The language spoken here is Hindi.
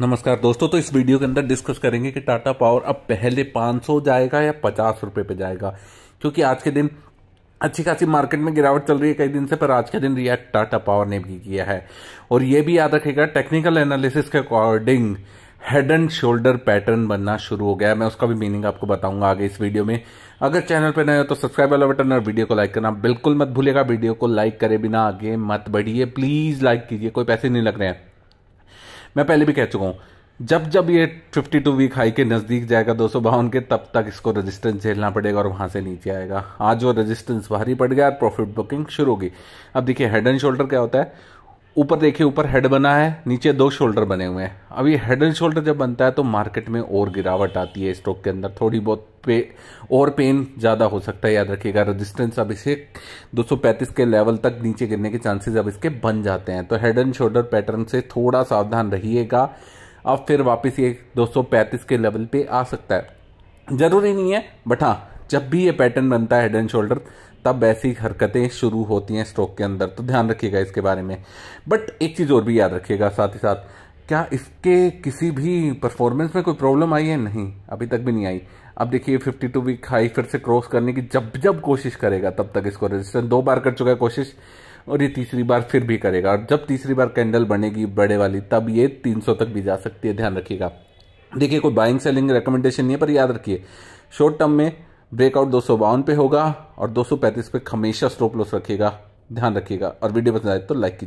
नमस्कार दोस्तों तो इस वीडियो के अंदर डिस्कस करेंगे कि टाटा पावर अब पहले 500 जाएगा या पचास रुपये पे जाएगा क्योंकि आज के दिन अच्छी खासी मार्केट में गिरावट चल रही है कई दिन से पर आज के दिन रिएक्ट टाटा पावर ने भी किया है और ये भी याद रखेगा टेक्निकल एनालिसिस के according head and shoulder pattern बनना शुरू हो गया है मैं उसका भी मीनिंग आपको बताऊंगा आगे इस वीडियो में अगर चैनल पर नए हो तो सब्सक्राइब वाला बटन और वीडियो को लाइक करना बिल्कुल मत भूलेगा वीडियो को लाइक करे बिना आगे मत बढ़िए प्लीज़ लाइक कीजिए कोई पैसे नहीं लग रहे हैं मैं पहले भी कह चुका हूँ जब जब ये फिफ्टी टू वीक हाई के नज़दीक जाएगा दो सौ बावन के तब तक इसको रेजिस्टेंस झेलना पड़ेगा और वहाँ से नीचे आएगा आज वो रेजिस्टेंस भारी पड़ गया और प्रॉफिट बुकिंग शुरू होगी अब देखिए हेड एंड शोल्डर क्या होता है ऊपर देखिए ऊपर हेड बना है नीचे दो शोल्डर बने हुए हैं अब ये हेड एंड शोल्डर जब बनता है तो मार्केट में और गिरावट आती है स्टॉक के अंदर थोड़ी बहुत पे और पेन ज़्यादा हो सकता है याद रखिएगा रेजिस्टेंस अब इसे 235 के लेवल तक नीचे गिरने के चांसेस अब इसके बन जाते हैं तो हेड एंड शोल्डर पैटर्न से थोड़ा सावधान रहिएगा अब फिर वापस ये दो के लेवल पे आ सकता है ज़रूरी नहीं है बट हाँ जब भी ये पैटर्न बनता है हेड एंड शोल्डर तब ऐसी हरकतें शुरू होती हैं स्ट्रोक के अंदर तो ध्यान रखिएगा इसके बारे में बट एक चीज़ और भी याद रखिएगा साथ ही साथ क्या इसके किसी भी परफॉर्मेंस में कोई प्रॉब्लम आई है नहीं अभी तक भी नहीं आई अब देखिए 52 टू वीक हाई फिर से क्रॉस करने की जब जब कोशिश करेगा तब तक इसको रेजिस्टेंस दो बार कर चुका है कोशिश और ये तीसरी बार फिर भी करेगा और जब तीसरी बार कैंडल बनेगी बड़े वाली तब ये 300 तक भी जा सकती है ध्यान रखिएगा देखिए कोई बाइंग सेलिंग रिकमेंडेशन नहीं है पर याद रखिए शॉर्ट टर्म में ब्रेकआउट दो सौ बावन पे होगा और दो सौ पैंतीस पे हमेशा स्टॉप लॉस रखेगा ध्यान रखिएगा और वीडियो पसंद आए तो लाइक कीजिए